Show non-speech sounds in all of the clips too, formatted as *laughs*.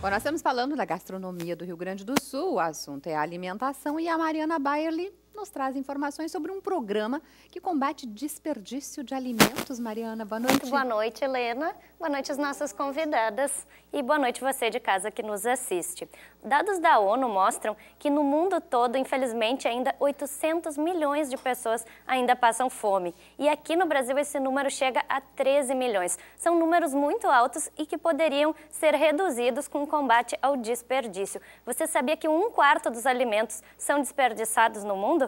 Bom, nós estamos falando da gastronomia do Rio Grande do Sul, o assunto é a alimentação e a Mariana Bayerly nos traz informações sobre um programa que combate desperdício de alimentos. Mariana, boa noite. Boa noite, Helena. Boa noite às nossas convidadas e boa noite você de casa que nos assiste. Dados da ONU mostram que no mundo todo, infelizmente, ainda 800 milhões de pessoas ainda passam fome. E aqui no Brasil esse número chega a 13 milhões. São números muito altos e que poderiam ser reduzidos com o combate ao desperdício. Você sabia que um quarto dos alimentos são desperdiçados no mundo?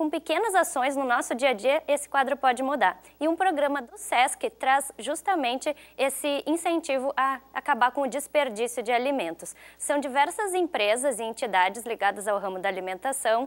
com pequenas ações no nosso dia a dia, esse quadro pode mudar. E um programa do SESC traz justamente esse incentivo a acabar com o desperdício de alimentos. São diversas empresas e entidades ligadas ao ramo da alimentação,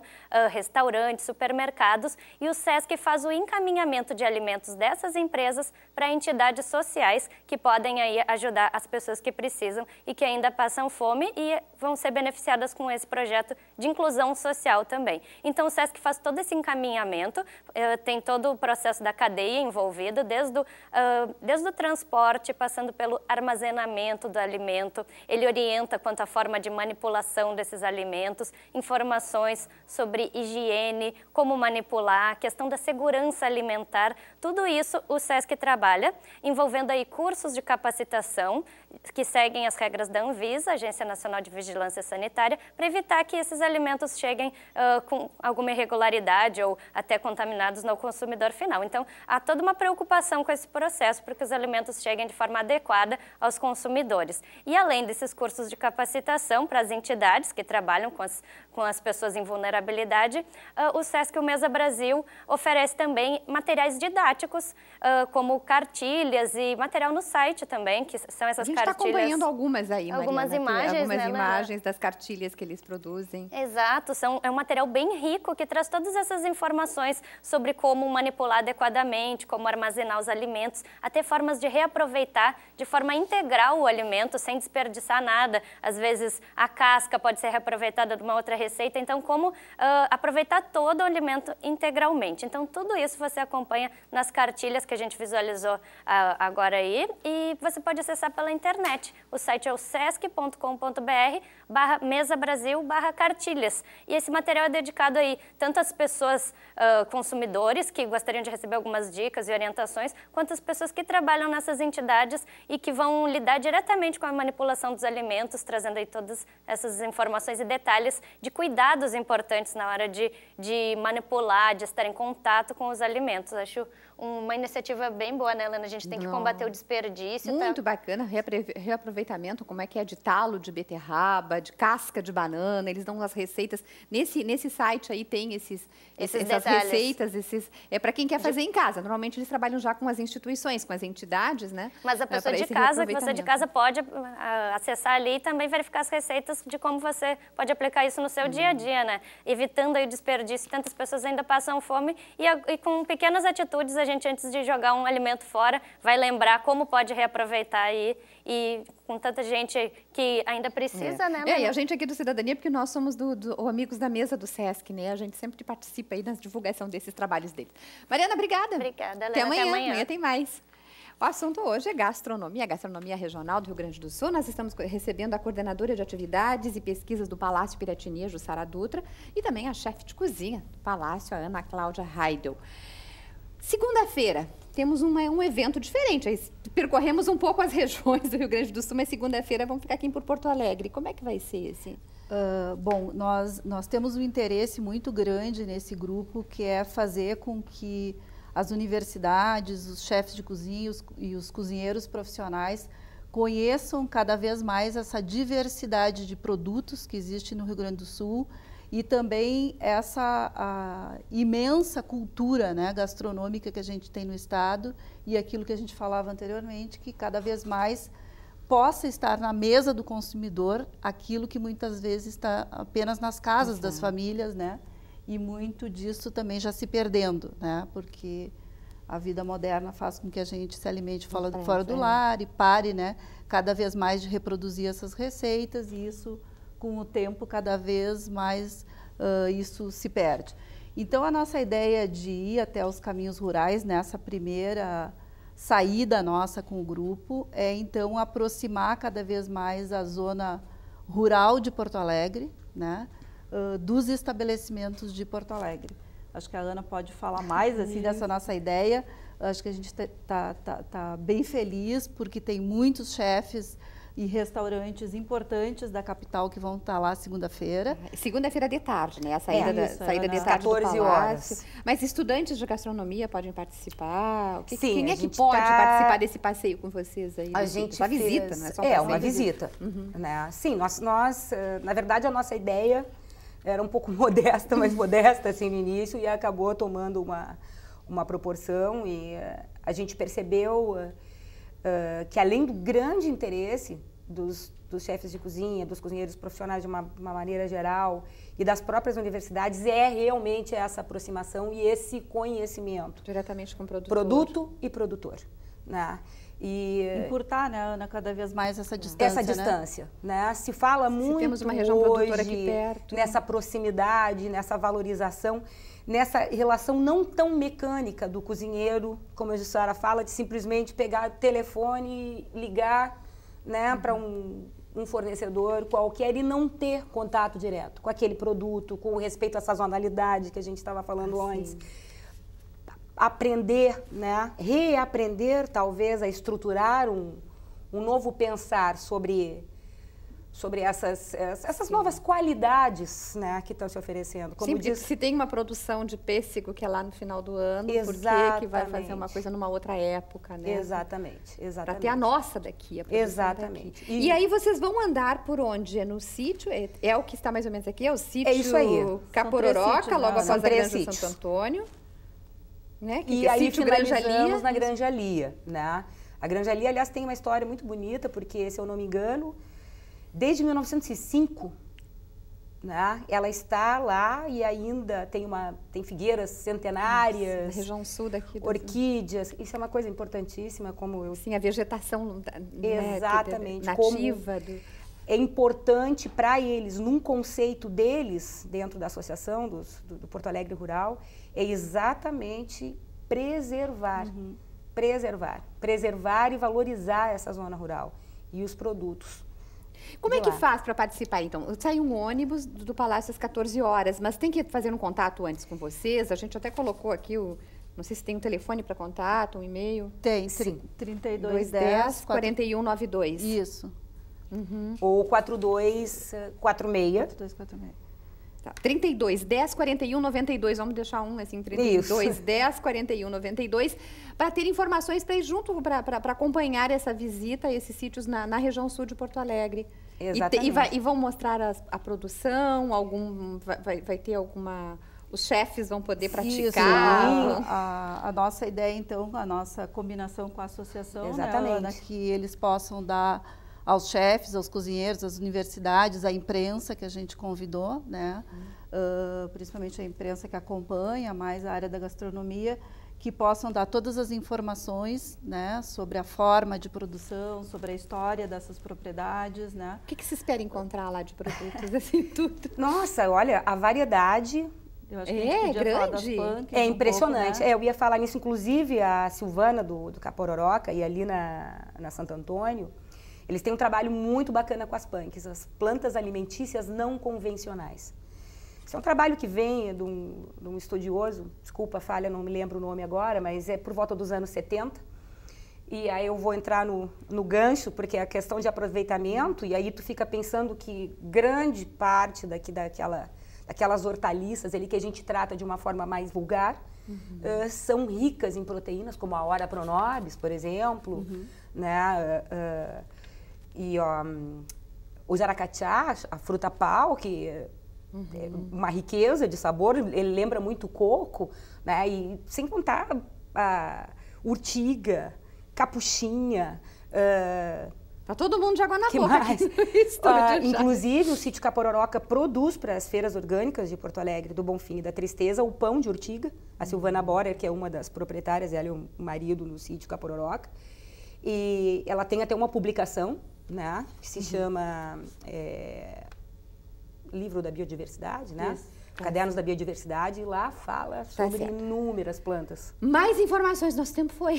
restaurantes, supermercados, e o SESC faz o encaminhamento de alimentos dessas empresas para entidades sociais que podem aí ajudar as pessoas que precisam e que ainda passam fome e vão ser beneficiadas com esse projeto de inclusão social também. Então o SESC faz todo esse encaminhamento, eh, tem todo o processo da cadeia envolvido, desde o, ah, desde o transporte, passando pelo armazenamento do alimento. Ele orienta quanto à forma de manipulação desses alimentos, informações sobre higiene, como manipular, questão da segurança alimentar. Tudo isso o SESC trabalha, envolvendo aí cursos de capacitação que seguem as regras da Anvisa, Agência Nacional de Vigilância Sanitária, para evitar que esses alimentos cheguem uh, com alguma irregularidade qualidade ou até contaminados no consumidor final. Então, há toda uma preocupação com esse processo para que os alimentos cheguem de forma adequada aos consumidores. E além desses cursos de capacitação para as entidades que trabalham com as, com as pessoas em vulnerabilidade, uh, o SESC o Mesa Brasil oferece também materiais didáticos, uh, como cartilhas e material no site também, que são essas cartilhas. A gente está acompanhando algumas aí, Mariana, Algumas né, imagens, Algumas né, imagens né? das cartilhas que eles produzem. Exato, são, é um material bem rico que traz todos todas essas informações sobre como manipular adequadamente, como armazenar os alimentos, até formas de reaproveitar de forma integral o alimento, sem desperdiçar nada. Às vezes a casca pode ser reaproveitada de uma outra receita, então como uh, aproveitar todo o alimento integralmente. Então tudo isso você acompanha nas cartilhas que a gente visualizou uh, agora aí e você pode acessar pela internet. O site é o sesc.com.br barra mesa Brasil barra cartilhas. E esse material é dedicado aí tanto às pessoas pessoas uh, consumidores que gostariam de receber algumas dicas e orientações, quanto as pessoas que trabalham nessas entidades e que vão lidar diretamente com a manipulação dos alimentos, trazendo aí todas essas informações e detalhes de cuidados importantes na hora de, de manipular, de estar em contato com os alimentos. Acho uma iniciativa bem boa, né, Helena? A gente tem Não. que combater o desperdício. Tá? Muito tá? bacana, reaproveitamento, como é que é de talo de beterraba, de casca de banana, eles dão as receitas. Nesse, nesse site aí tem esses, esses essas detalhes. receitas, esses. É para quem quer fazer de... em casa. Normalmente eles trabalham já com as instituições, com as entidades, né? Mas a pessoa é, de casa, a pessoa de casa pode uh, acessar ali e também verificar as receitas de como você pode aplicar isso no seu uhum. dia a uhum. dia, né? Evitando aí o desperdício, tantas pessoas ainda passam fome e, e com pequenas atitudes a gente, antes de jogar um alimento fora, vai lembrar como pode reaproveitar aí e com tanta gente que ainda precisa, é. né? É, e a gente aqui do Cidadania, porque nós somos do, do, amigos da mesa do SESC, né? A gente sempre participa aí na divulgação desses trabalhos deles. Mariana, obrigada. Obrigada, Helena. Até amanhã. Até amanhã. amanhã tem mais. O assunto hoje é gastronomia, gastronomia regional do Rio Grande do Sul. Nós estamos recebendo a coordenadora de atividades e pesquisas do Palácio Piratini, Jussara Dutra, e também a chefe de cozinha do Palácio, a Ana Cláudia Heidel. Segunda-feira, temos uma, um evento diferente. Aí percorremos um pouco as regiões do Rio Grande do Sul, mas segunda-feira vamos ficar aqui por Porto Alegre. Como é que vai ser esse? Uh, bom, nós, nós temos um interesse muito grande nesse grupo, que é fazer com que as universidades, os chefes de cozinha os, e os cozinheiros profissionais conheçam cada vez mais essa diversidade de produtos que existe no Rio Grande do Sul e também essa imensa cultura né, gastronômica que a gente tem no Estado e aquilo que a gente falava anteriormente, que cada vez mais possa estar na mesa do consumidor aquilo que muitas vezes está apenas nas casas uhum. das famílias, né? E muito disso também já se perdendo, né? Porque a vida moderna faz com que a gente se alimente fora, fora do é. lar e pare, né? Cada vez mais de reproduzir essas receitas e isso com o tempo cada vez mais uh, isso se perde. Então a nossa ideia de ir até os caminhos rurais nessa primeira saída nossa com o grupo é então aproximar cada vez mais a zona rural de Porto Alegre, né, uh, dos estabelecimentos de Porto Alegre. Acho que a Ana pode falar mais assim uhum. dessa nossa ideia. Acho que a gente está tá, tá, tá bem feliz porque tem muitos chefes e restaurantes importantes da capital que vão estar lá segunda-feira. É, segunda-feira de tarde, né? A saída, é, da, isso, saída é, de né? tarde 14 horas. Mas estudantes de gastronomia podem participar? Que, Sim, quem é que pode tá... participar desse passeio com vocês aí? A gente uma fez... visita, não é só um É, passeio, uma visita. Uhum. Né? Sim, nós, nós, eh, na verdade, a nossa ideia era um pouco *laughs* modesta, mas modesta assim no início e acabou tomando uma, uma proporção e eh, a gente percebeu eh, que além do grande interesse dos, dos, chefes de cozinha, dos cozinheiros profissionais de uma, uma maneira geral e das próprias universidades, é realmente essa aproximação e esse conhecimento. Diretamente com o produtor. Produto e produtor né? E encurtar, né, Ana, cada vez mais essa distância. Essa distância, né? né? Se fala Se muito temos uma região hoje aqui perto. nessa proximidade, nessa valorização, nessa relação não tão mecânica do cozinheiro, como a senhora fala, de simplesmente pegar o telefone, ligar, né, uhum. para um, um fornecedor qualquer e não ter contato direto com aquele produto, com respeito à sazonalidade que a gente estava falando ah, antes. Sim aprender, né? reaprender talvez a estruturar um, um novo pensar sobre sobre essas, essas novas qualidades né, que estão se oferecendo. Como Sim, diz... se tem uma produção de pêssego que é lá no final do ano, por que, que vai fazer uma coisa numa outra época, né? Exatamente, exatamente. Para ter a nossa daqui, a produção Exatamente. Daqui. E... e... aí vocês vão andar por onde? É no sítio? É, é, o que está mais ou menos aqui? É o sítio é isso aí. Capororoca, logo né? após a Granja Santo Antônio né? Que e que aí finalizamos na Granjalia, né? A Granjalia aliás, tem uma história muito bonita, porque, se eu não me engano, desde 1905, né, ela está lá e ainda tem, uma, tem figueiras centenárias. Nossa, região sul daqui. Orquídeas. Sul. Isso é uma coisa importantíssima, como eu... Sim, a vegetação... Né, exatamente. Nativa como, do é importante para eles, num conceito deles, dentro da associação dos, do, do, Porto Alegre Rural, é exatamente preservar. Uhum. Preservar. Preservar e valorizar essa zona rural e os produtos. Como é que faz para participar, então? Sai um ônibus do Palácio às 14 horas, mas tem que fazer um contato antes com vocês. A gente até colocou aqui o. Não sei se tem um telefone para contato, um e-mail. Tem, sim. 3210 4192. Isso. Uhum. Ou 4246. 4246. Tá. 32, 10, 41, 92. Vamos deixar um assim, 32, Isso. 10, 41, 92. Para ter informações para ir junto, para acompanhar essa visita, esses sítios na, na região sul de Porto Alegre. Exatamente. E, te, e, vai, e vão mostrar as, a produção, algum, vai, vai ter alguma os chefes vão poder praticar. Isso, a, a, nossa ideia, então, a nossa combinação com a associação, né, Exatamente. Né, Ana, que eles possam dar aos chefes, aos cozinheiros, às universidades, à imprensa que a gente convidou, né? Uh, principalmente a imprensa que acompanha mais a área da gastronomia, que possam dar todas as informações né, sobre a forma de produção, sobre a história dessas propriedades. Né? O que, que se espera encontrar lá de produtos *laughs* assim tudo? Nossa, olha, a variedade. Eu acho que é, grande. é impressionante. Um pouco, né? é, eu ia falar nisso, inclusive, a Silvana do, do Capororoca e ali na, na Santo Antônio eles têm um trabalho muito bacana com as punks, as plantas alimentícias não convencionais. Isso é um trabalho que vem de um, de um estudioso, desculpa a falha, não me lembro o nome agora, mas é por volta dos anos 70. E aí eu vou entrar no, no gancho, porque é a questão de aproveitamento, e aí tu fica pensando que grande parte daqui, daquela, daquelas hortaliças ali que a gente trata de uma forma mais vulgar, uhum. uh, são ricas em proteínas, como a hora pronobis, por exemplo, uhum. né? Uh, uh, e ó, o jaracatiá, a fruta pau, que é uhum. é uma riqueza de sabor, ele lembra muito coco, né? E sem contar a urtiga, capuchinha. Uh, Tá todo mundo de água na que boca. Mais? uh, *laughs* inclusive, o sítio Capororoca produz para as feiras orgânicas de Porto Alegre, do Bonfim e da Tristeza, o pão de urtiga. A Silvana hum. Borer, que é uma das proprietárias, ela é o marido no sítio Capororoca. E ela tem até uma publicação né? Que se uhum. chama é, Livro da Biodiversidade, né? Isso. Cadernos da Biodiversidade, e lá fala tá sobre tá inúmeras plantas. Mais informações, nosso tempo foi.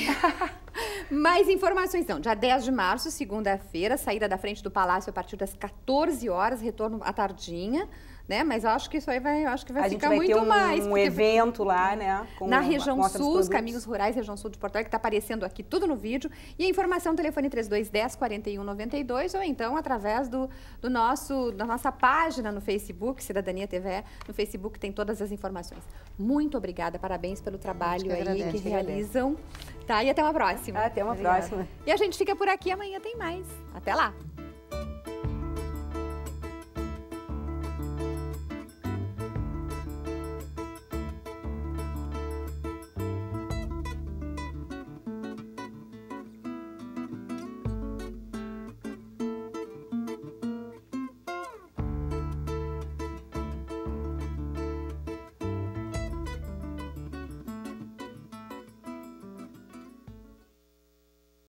*laughs* Mais informações, então. Dia 10 de março, segunda-feira, saída da frente do Palácio a partir das 14 horas, retorno à tardinha né? Mas eu acho que isso aí vai, acho que vai a ficar vai muito um, mais. Um evento lá, uhum. né? Com na região sul, os caminhos rurais, região sul de Porto Alegre, que está aparecendo aqui tudo no vídeo. E a informação telefone 3210 4192 ou então através do, do nosso da nossa página no Facebook, Cidadania TV, no Facebook tem todas as informações. Muito obrigada, parabéns pelo trabalho que aí que realizam. Tá, e até uma próxima. Até uma obrigada. próxima. E a gente fica por aqui, amanhã tem mais. Até lá.